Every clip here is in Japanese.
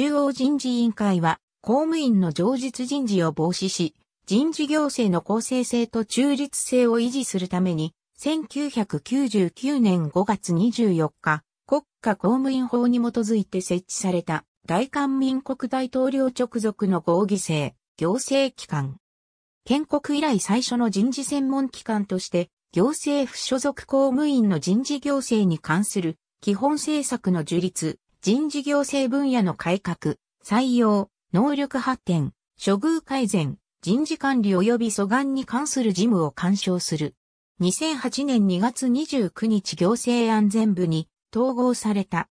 中央人事委員会は、公務員の常実人事を防止し、人事行政の公正性と中立性を維持するために、1999年5月24日、国家公務員法に基づいて設置された、大韓民国大統領直属の合議制、行政機関。建国以来最初の人事専門機関として、行政府所属公務員の人事行政に関する基本政策の樹立、人事行政分野の改革、採用、能力発展、処遇改善、人事管理及び阻害に関する事務を干渉する。2008年2月29日行政安全部に統合された。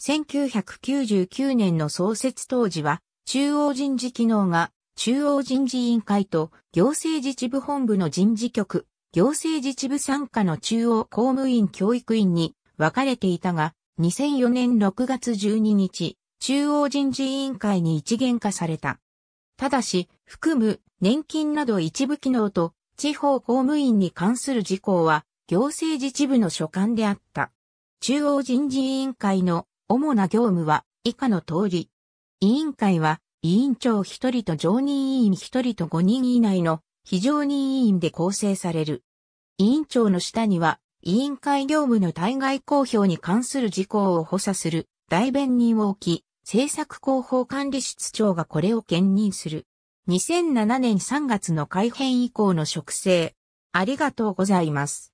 1999年の創設当時は、中央人事機能が中央人事委員会と行政自治部本部の人事局、行政自治部参加の中央公務員教育員に分かれていたが、2004年6月12日、中央人事委員会に一元化された。ただし、含む年金など一部機能と地方公務員に関する事項は行政自治部の所管であった。中央人事委員会の主な業務は以下の通り。委員会は委員長1人と常任委員1人と5人以内の非常任委員で構成される。委員長の下には委員会業務の対外公表に関する事項を補佐する代弁人を置き、政策広報管理室長がこれを兼任する。2007年3月の改編以降の職制。ありがとうございます。